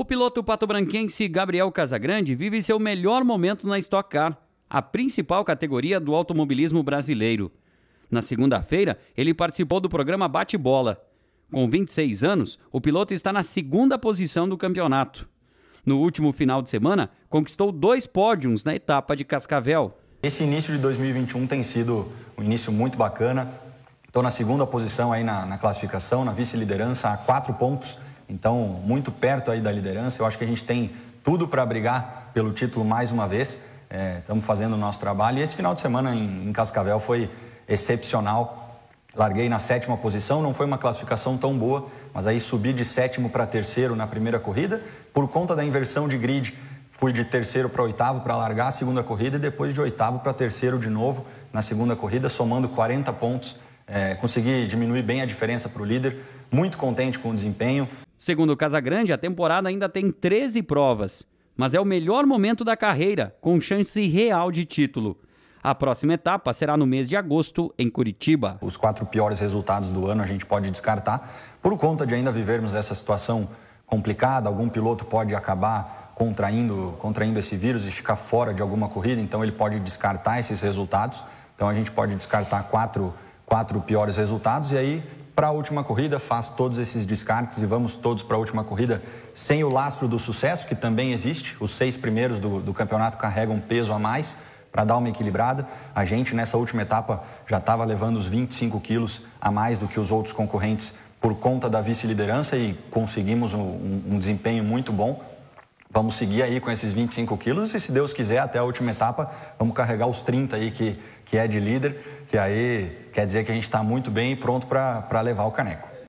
O piloto patobranquense Gabriel Casagrande vive seu melhor momento na Stock Car, a principal categoria do automobilismo brasileiro. Na segunda-feira, ele participou do programa Bate Bola. Com 26 anos, o piloto está na segunda posição do campeonato. No último final de semana, conquistou dois pódios na etapa de Cascavel. Esse início de 2021 tem sido um início muito bacana. Estou na segunda posição aí na, na classificação, na vice-liderança, a quatro pontos então, muito perto aí da liderança, eu acho que a gente tem tudo para brigar pelo título mais uma vez. Estamos é, fazendo o nosso trabalho. E esse final de semana em, em Cascavel foi excepcional. Larguei na sétima posição, não foi uma classificação tão boa, mas aí subi de sétimo para terceiro na primeira corrida, por conta da inversão de grid. Fui de terceiro para oitavo para largar a segunda corrida e depois de oitavo para terceiro de novo na segunda corrida, somando 40 pontos. É, consegui diminuir bem a diferença para o líder, muito contente com o desempenho. Segundo Casagrande, a temporada ainda tem 13 provas, mas é o melhor momento da carreira, com chance real de título. A próxima etapa será no mês de agosto, em Curitiba. Os quatro piores resultados do ano a gente pode descartar, por conta de ainda vivermos essa situação complicada. Algum piloto pode acabar contraindo, contraindo esse vírus e ficar fora de alguma corrida, então ele pode descartar esses resultados. Então a gente pode descartar quatro, quatro piores resultados e aí para a última corrida, faz todos esses descartes e vamos todos para a última corrida sem o lastro do sucesso, que também existe. Os seis primeiros do, do campeonato carregam peso a mais para dar uma equilibrada. A gente, nessa última etapa, já estava levando os 25 quilos a mais do que os outros concorrentes por conta da vice-liderança e conseguimos um, um, desempenho muito bom. Vamos seguir aí com esses 25 quilos e, se Deus quiser, até a última etapa, vamos carregar os 30 aí que, que é de líder, que aí quer dizer que a gente está muito bem e pronto para levar o caneco.